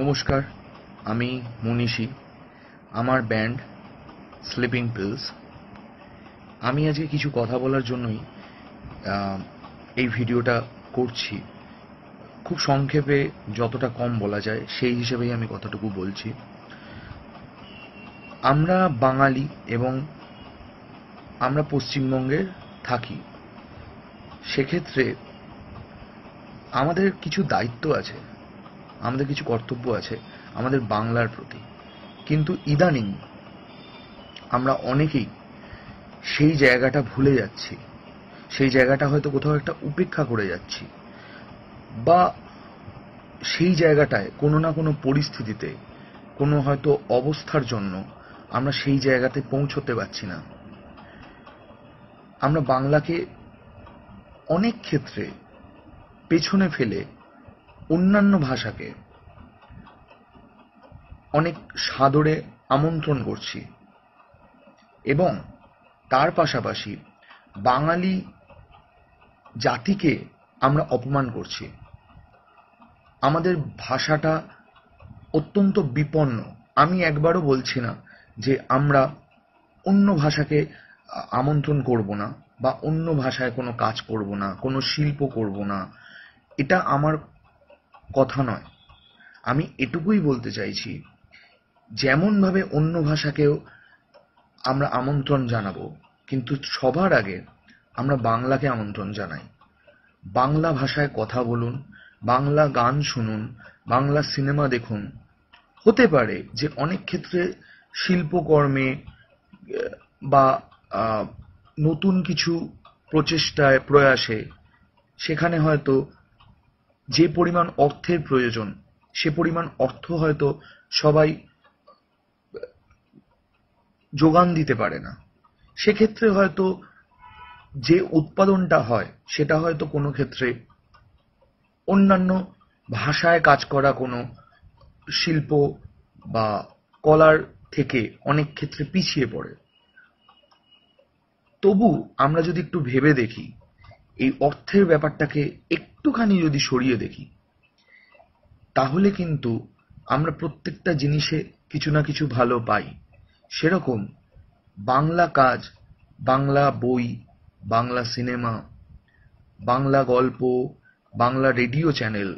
নমস্কার আমি মনীষী আমার ব্যান্ড স্লিপিং পিলস আমি আজকে কিছু কথা বলার জন্যই এই ভিডিওটা করছি খুব সংক্ষেপে যতটা কম বলা যায় সেই হিসেবেই আমি কথাটুকু বলছি আমরা বাঙালি এবং আমরা পশ্চিমবঙ্গে থাকি সেক্ষেত্রে আমাদের কিছু দায়িত্ব আছে আমাদের কিছু কর্তব্য আছে আমাদের বাংলার প্রতি কিন্তু ইদানিং আমরা অনেকেই সেই জায়গাটা ভুলে যাচ্ছি সেই জায়গাটা হয়তো কোথাও একটা উপেক্ষা করে যাচ্ছি বা সেই জায়গাটায় কোনো না কোনো পরিস্থিতিতে কোনো হয়তো অবস্থার জন্য আমরা সেই জায়গাতে পৌঁছতে পারছি না আমরা বাংলাকে অনেক ক্ষেত্রে পেছনে ফেলে অন্যান্য ভাষাকে অনেক সাদরে আমন্ত্রণ করছি এবং তার পাশাপাশি বাঙালি জাতিকে আমরা অপমান করছি আমাদের ভাষাটা অত্যন্ত বিপন্ন আমি একবারও বলছি না যে আমরা অন্য ভাষাকে আমন্ত্রণ করব না বা অন্য ভাষায় কোনো কাজ করব না কোনো শিল্প করব না এটা আমার কথা নয় আমি এটুকুই বলতে চাইছি যেমনভাবে অন্য ভাষাকেও আমরা আমন্ত্রণ জানাবো কিন্তু সবার আগে আমরা বাংলাকে আমন্ত্রণ জানাই বাংলা ভাষায় কথা বলুন বাংলা গান শুনুন বাংলা সিনেমা দেখুন হতে পারে যে অনেক ক্ষেত্রে শিল্পকর্মে বা নতুন কিছু প্রচেষ্টায় প্রয়াসে সেখানে হয়তো যে পরিমাণ অর্থের প্রয়োজন সে পরিমাণ অর্থ হয়তো সবাই যোগান দিতে পারে না সেক্ষেত্রে হয়তো যে উৎপাদনটা হয় সেটা হয়তো কোনো ক্ষেত্রে অন্যান্য ভাষায় কাজ করা কোনো শিল্প বা কলার থেকে অনেক ক্ষেত্রে পিছিয়ে পড়ে তবু আমরা যদি একটু ভেবে দেখি এই অর্থের ব্যাপারটাকে একটুখানি যদি সরিয়ে দেখি তাহলে কিন্তু আমরা প্রত্যেকটা জিনিসে কিছু না কিছু ভালো পাই সেরকম বাংলা কাজ বাংলা বই বাংলা সিনেমা বাংলা গল্প বাংলা রেডিও চ্যানেল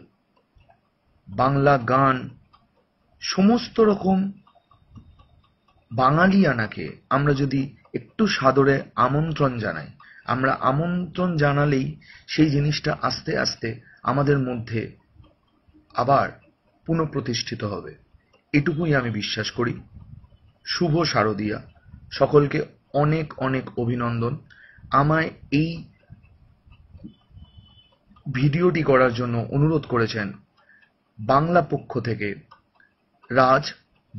বাংলা গান সমস্ত রকম বাঙালিয়ানাকে আমরা যদি একটু সাদরে আমন্ত্রণ জানাই আমরা আমন্ত্রণ জানালেই সেই জিনিসটা আস্তে আস্তে আমাদের মধ্যে আবার পুনঃপ্রতিষ্ঠিত হবে এটুকুই আমি বিশ্বাস করি শুভ শারদিয়া সকলকে অনেক অনেক অভিনন্দন আমায় এই ভিডিওটি করার জন্য অনুরোধ করেছেন বাংলা পক্ষ থেকে রাজ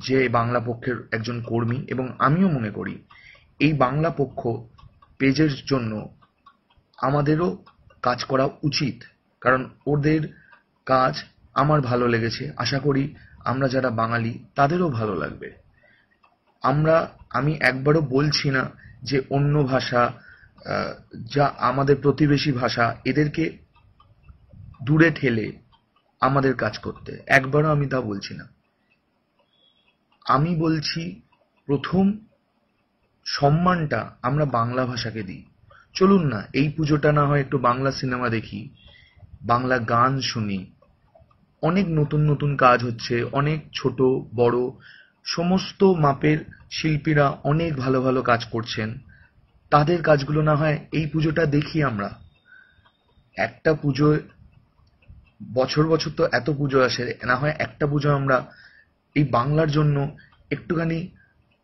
যে বাংলা পক্ষের একজন কর্মী এবং আমিও মনে করি এই বাংলা পক্ষ পেজের জন্য আমাদেরও কাজ করা উচিত কারণ ওদের কাজ আমার ভালো লেগেছে আশা করি আমরা যারা বাঙালি তাদেরও ভালো লাগবে আমরা আমি একবারও বলছি না যে অন্য ভাষা যা আমাদের প্রতিবেশী ভাষা এদেরকে দূরে ঠেলে আমাদের কাজ করতে একবারও আমি তা বলছি না আমি বলছি প্রথম সম্মানটা আমরা বাংলা ভাষাকে দিই চলুন না এই পুজোটা না হয় একটু বাংলা সিনেমা দেখি বাংলা গান শুনি অনেক নতুন নতুন কাজ হচ্ছে অনেক ছোট বড় সমস্ত মাপের শিল্পীরা অনেক ভালো ভালো কাজ করছেন তাদের কাজগুলো না হয় এই পুজোটা দেখি আমরা একটা পুজোয় বছর বছর তো এত পুজো আসে না হয় একটা পুজো আমরা এই বাংলার জন্য একটুখানি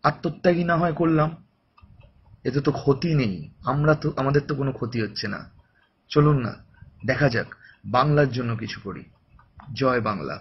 আত্মত্যাগী না হয় করলাম এতে তো ক্ষতি নেই আমরা তো আমাদের তো কোনো ক্ষতি হচ্ছে না চলুন না দেখা যাক বাংলার জন্য কিছু করি জয় বাংলা